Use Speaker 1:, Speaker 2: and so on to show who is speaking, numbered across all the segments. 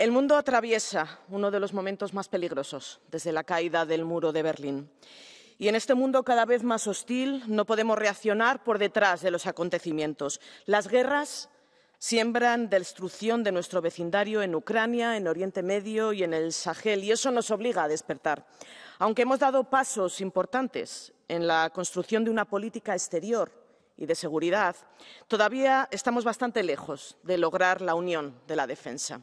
Speaker 1: El mundo atraviesa uno de los momentos más peligrosos desde la caída del muro de Berlín. Y en este mundo cada vez más hostil no podemos reaccionar por detrás de los acontecimientos. Las guerras siembran destrucción de nuestro vecindario en Ucrania, en Oriente Medio y en el Sahel, y eso nos obliga a despertar. Aunque hemos dado pasos importantes en la construcción de una política exterior y de seguridad, todavía estamos bastante lejos de lograr la unión de la defensa.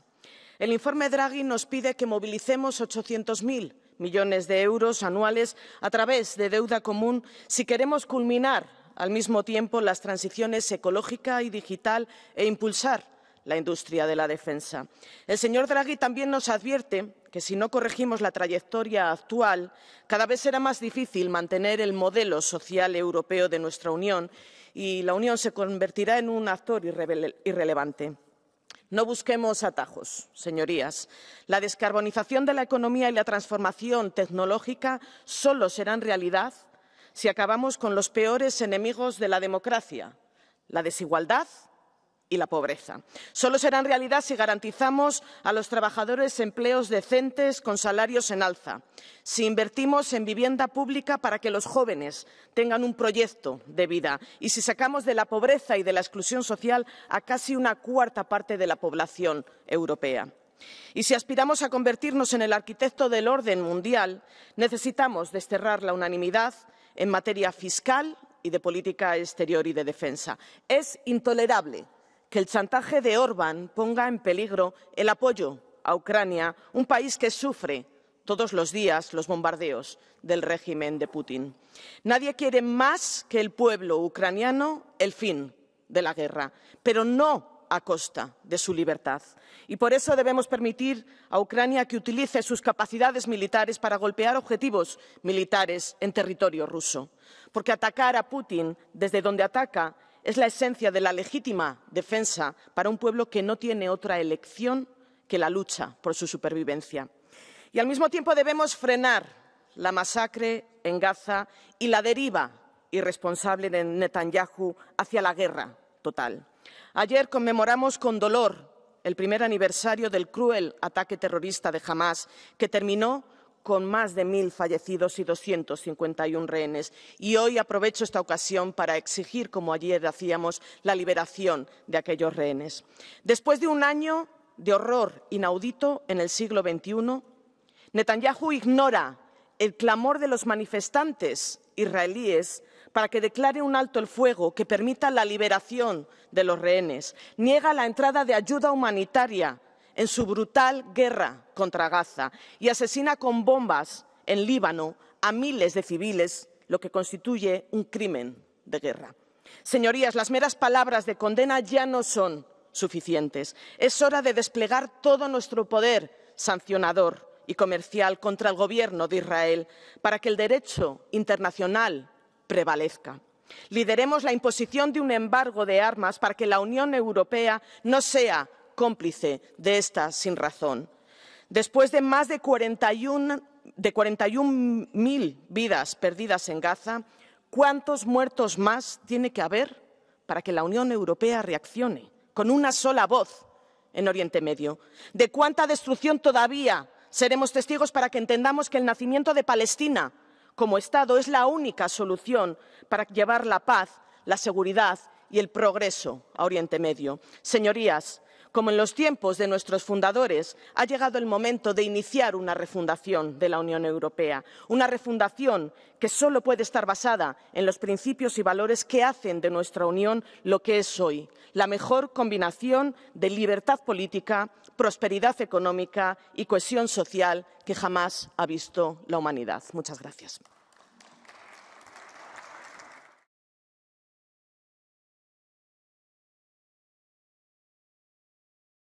Speaker 1: El informe Draghi nos pide que movilicemos 800.000 millones de euros anuales a través de deuda común si queremos culminar al mismo tiempo las transiciones ecológica y digital e impulsar la industria de la defensa. El señor Draghi también nos advierte que si no corregimos la trayectoria actual, cada vez será más difícil mantener el modelo social europeo de nuestra Unión y la Unión se convertirá en un actor irrelevante. No busquemos atajos, señorías. La descarbonización de la economía y la transformación tecnológica solo serán realidad si acabamos con los peores enemigos de la democracia, la desigualdad y la pobreza. Solo serán realidad si garantizamos a los trabajadores empleos decentes con salarios en alza, si invertimos en vivienda pública para que los jóvenes tengan un proyecto de vida y si sacamos de la pobreza y de la exclusión social a casi una cuarta parte de la población europea. Y si aspiramos a convertirnos en el arquitecto del orden mundial, necesitamos desterrar la unanimidad en materia fiscal y de política exterior y de defensa. Es intolerable que el chantaje de Orbán ponga en peligro el apoyo a Ucrania, un país que sufre todos los días los bombardeos del régimen de Putin. Nadie quiere más que el pueblo ucraniano el fin de la guerra, pero no a costa de su libertad. Y por eso debemos permitir a Ucrania que utilice sus capacidades militares para golpear objetivos militares en territorio ruso. Porque atacar a Putin desde donde ataca es la esencia de la legítima defensa para un pueblo que no tiene otra elección que la lucha por su supervivencia. Y al mismo tiempo debemos frenar la masacre en Gaza y la deriva irresponsable de Netanyahu hacia la guerra total. Ayer conmemoramos con dolor el primer aniversario del cruel ataque terrorista de Hamas, que terminó con más de mil fallecidos y 251 rehenes. Y hoy aprovecho esta ocasión para exigir, como ayer hacíamos, la liberación de aquellos rehenes. Después de un año de horror inaudito en el siglo XXI, Netanyahu ignora el clamor de los manifestantes israelíes para que declare un alto el fuego que permita la liberación de los rehenes. Niega la entrada de ayuda humanitaria en su brutal guerra contra Gaza y asesina con bombas en Líbano a miles de civiles, lo que constituye un crimen de guerra. Señorías, las meras palabras de condena ya no son suficientes. Es hora de desplegar todo nuestro poder sancionador y comercial contra el Gobierno de Israel para que el derecho internacional prevalezca. Lideremos la imposición de un embargo de armas para que la Unión Europea no sea cómplice de esta sin razón. Después de más de 41.000 de vidas perdidas en Gaza, ¿cuántos muertos más tiene que haber para que la Unión Europea reaccione con una sola voz en Oriente Medio? ¿De cuánta destrucción todavía seremos testigos para que entendamos que el nacimiento de Palestina como Estado es la única solución para llevar la paz, la seguridad y el progreso a Oriente Medio? Señorías, como en los tiempos de nuestros fundadores, ha llegado el momento de iniciar una refundación de la Unión Europea, una refundación que solo puede estar basada en los principios y valores que hacen de nuestra Unión lo que es hoy, la mejor combinación de libertad política, prosperidad económica y cohesión social que jamás ha visto la humanidad. Muchas gracias.